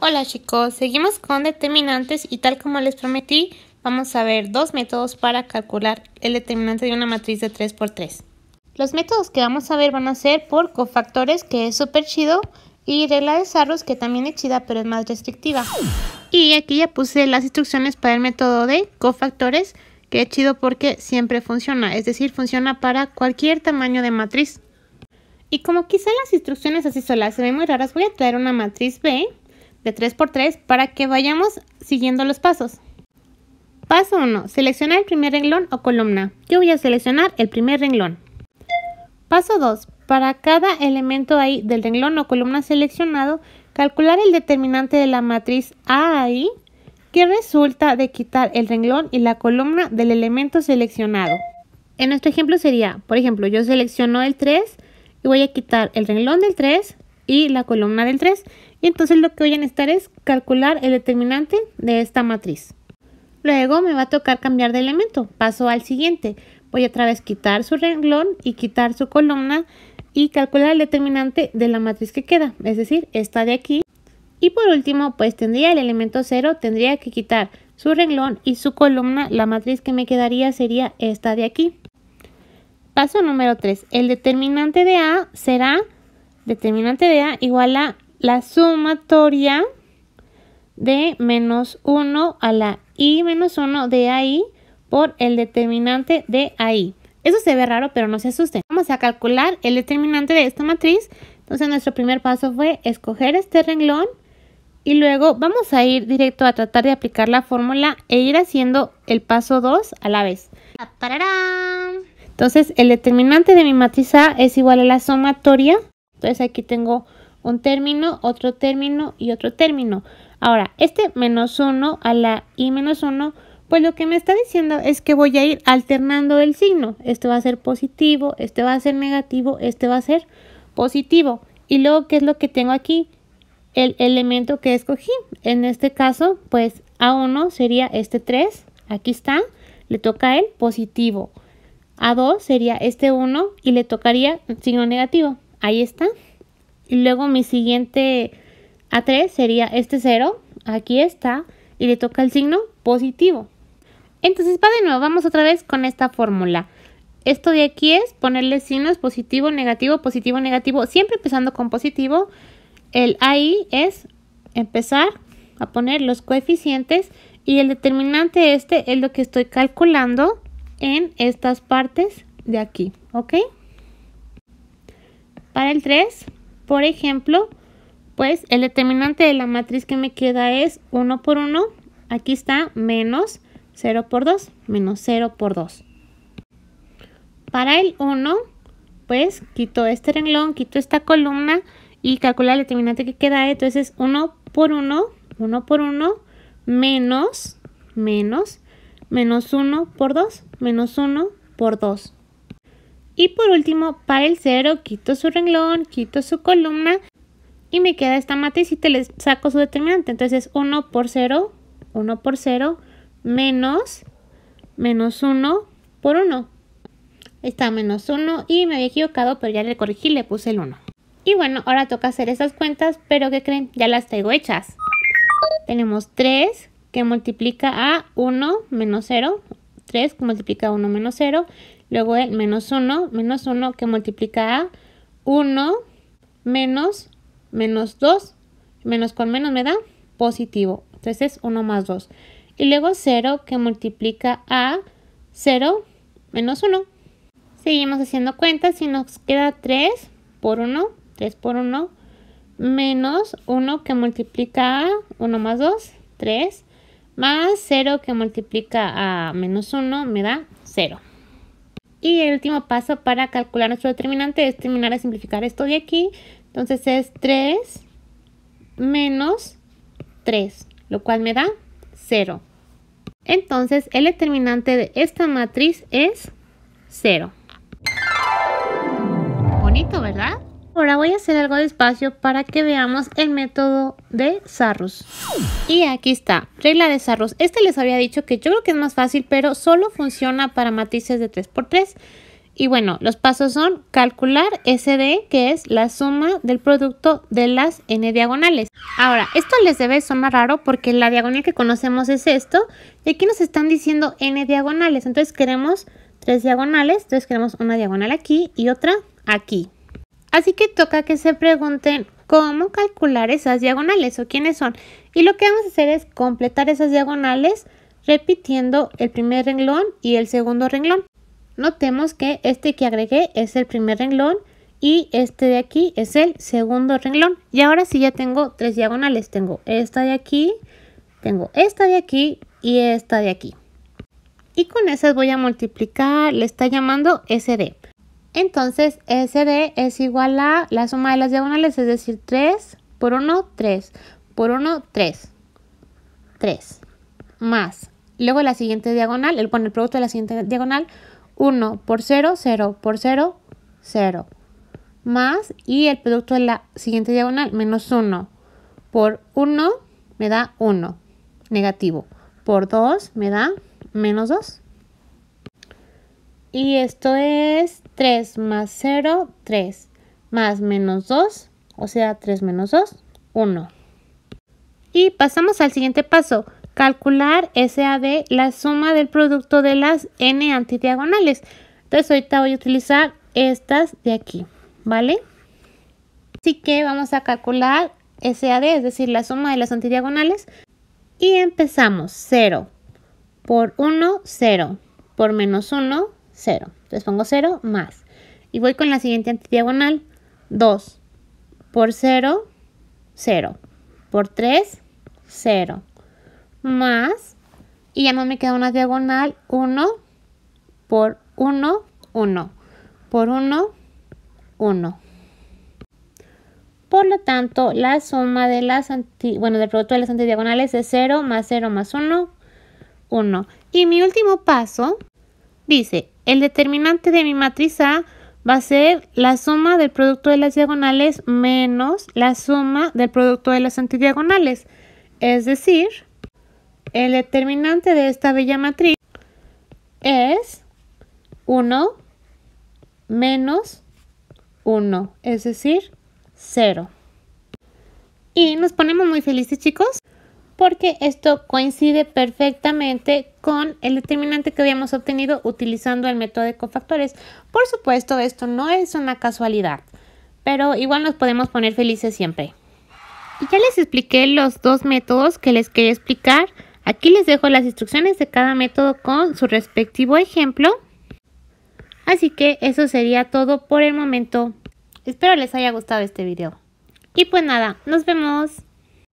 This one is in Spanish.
Hola chicos, seguimos con determinantes y tal como les prometí, vamos a ver dos métodos para calcular el determinante de una matriz de 3x3. Los métodos que vamos a ver van a ser por cofactores, que es súper chido, y regla de Sarros, que también es chida pero es más restrictiva. Y aquí ya puse las instrucciones para el método de cofactores, que es chido porque siempre funciona, es decir, funciona para cualquier tamaño de matriz. Y como quizá las instrucciones así solas se ven muy raras, voy a traer una matriz B de 3x3 para que vayamos siguiendo los pasos. Paso 1. Seleccionar el primer renglón o columna. Yo voy a seleccionar el primer renglón. Paso 2. Para cada elemento ahí del renglón o columna seleccionado, calcular el determinante de la matriz ahí, que resulta de quitar el renglón y la columna del elemento seleccionado. En nuestro ejemplo sería, por ejemplo, yo selecciono el 3 y voy a quitar el renglón del 3 y la columna del 3. Y entonces lo que voy a necesitar es calcular el determinante de esta matriz. Luego me va a tocar cambiar de elemento. Paso al siguiente. Voy a otra vez quitar su renglón y quitar su columna y calcular el determinante de la matriz que queda, es decir, esta de aquí. Y por último, pues tendría el elemento 0, tendría que quitar su renglón y su columna. La matriz que me quedaría sería esta de aquí. Paso número 3. El determinante de A será determinante de A igual a la sumatoria de menos 1 a la i menos 1 de AI por el determinante de ahí. Eso se ve raro, pero no se asusten. Vamos a calcular el determinante de esta matriz. Entonces nuestro primer paso fue escoger este renglón y luego vamos a ir directo a tratar de aplicar la fórmula e ir haciendo el paso 2 a la vez. Entonces el determinante de mi matriz A es igual a la sumatoria entonces aquí tengo un término, otro término y otro término. Ahora, este menos 1 a la i menos 1, pues lo que me está diciendo es que voy a ir alternando el signo. Este va a ser positivo, este va a ser negativo, este va a ser positivo. Y luego, ¿qué es lo que tengo aquí? El elemento que escogí. En este caso, pues A1 sería este 3, aquí está, le toca el positivo. A2 sería este 1 y le tocaría signo negativo. Ahí está. Y luego mi siguiente A3 sería este 0. Aquí está. Y le toca el signo positivo. Entonces para de nuevo. Vamos otra vez con esta fórmula. Esto de aquí es ponerle signos positivo, negativo, positivo, negativo. Siempre empezando con positivo. El ahí es empezar a poner los coeficientes. Y el determinante este es lo que estoy calculando en estas partes de aquí. ¿Ok? Para el 3, por ejemplo, pues el determinante de la matriz que me queda es 1 por 1. Aquí está menos 0 por 2, menos 0 por 2. Para el 1, pues quito este renglón, quito esta columna y calculo el determinante que queda. Entonces es 1 por 1, 1 por 1, menos, menos, menos 1 por 2, menos 1 por 2. Y por último, para el 0, quito su renglón, quito su columna y me queda esta matriz y te le saco su determinante. Entonces 1 por 0, 1 por 0, menos, menos 1 por 1. Está menos 1 y me había equivocado, pero ya le corregí, le puse el 1. Y bueno, ahora toca hacer esas cuentas, pero ¿qué creen? Ya las tengo hechas. Tenemos 3 que multiplica a 1 menos 0, 3 que multiplica a 1 menos 0, Luego el eh, menos 1, menos 1 que multiplica a 1 menos menos 2. Menos con menos me da positivo. Entonces es 1 más 2. Y luego 0 que multiplica a 0 menos 1. Seguimos haciendo cuentas y nos queda 3 por 1, 3 por 1, menos 1 que multiplica a 1 más 2, 3, más 0 que multiplica a menos 1 me da 0. Y el último paso para calcular nuestro determinante es terminar a simplificar esto de aquí. Entonces es 3 menos 3, lo cual me da 0. Entonces el determinante de esta matriz es 0. Bonito, ¿verdad? Ahora voy a hacer algo despacio para que veamos el método de sarros. Y aquí está, regla de sarros. Este les había dicho que yo creo que es más fácil, pero solo funciona para matices de 3x3. Y bueno, los pasos son calcular SD, que es la suma del producto de las n diagonales. Ahora, esto les debe sonar raro porque la diagonal que conocemos es esto, y aquí nos están diciendo n diagonales, entonces queremos tres diagonales, entonces queremos una diagonal aquí y otra aquí. Así que toca que se pregunten cómo calcular esas diagonales o quiénes son. Y lo que vamos a hacer es completar esas diagonales repitiendo el primer renglón y el segundo renglón. Notemos que este que agregué es el primer renglón y este de aquí es el segundo renglón. Y ahora sí ya tengo tres diagonales. Tengo esta de aquí, tengo esta de aquí y esta de aquí. Y con esas voy a multiplicar, le está llamando SD. Entonces SD es igual a la suma de las diagonales, es decir, 3 por 1, 3, por 1, 3, 3, más. Luego la siguiente diagonal, el, el producto de la siguiente diagonal, 1 por 0, 0 por 0, 0, más. Y el producto de la siguiente diagonal, menos 1 por 1, me da 1, negativo. Por 2 me da menos 2. Y esto es 3 más 0, 3. Más menos 2, o sea, 3 menos 2, 1. Y pasamos al siguiente paso. Calcular SAD, la suma del producto de las n antidiagonales. Entonces ahorita voy a utilizar estas de aquí, ¿vale? Así que vamos a calcular SAD, es decir, la suma de las antidiagonales. Y empezamos 0 por 1, 0 por menos 1, 0. Entonces pongo 0 más. Y voy con la siguiente antidiagonal. 2 por 0, 0. Por 3, 0. Más. Y ya no me queda una diagonal. 1 por 1, 1. Por 1, 1. Por lo tanto, la suma de las anti, bueno, del producto de las antidiagonales es 0 más 0 más 1, 1. Y mi último paso dice, el determinante de mi matriz A va a ser la suma del producto de las diagonales menos la suma del producto de las antidiagonales. Es decir, el determinante de esta bella matriz es 1 menos 1, es decir, 0. Y nos ponemos muy felices chicos porque esto coincide perfectamente con el determinante que habíamos obtenido utilizando el método de cofactores. Por supuesto, esto no es una casualidad, pero igual nos podemos poner felices siempre. Y ya les expliqué los dos métodos que les quería explicar. Aquí les dejo las instrucciones de cada método con su respectivo ejemplo. Así que eso sería todo por el momento. Espero les haya gustado este video. Y pues nada, nos vemos.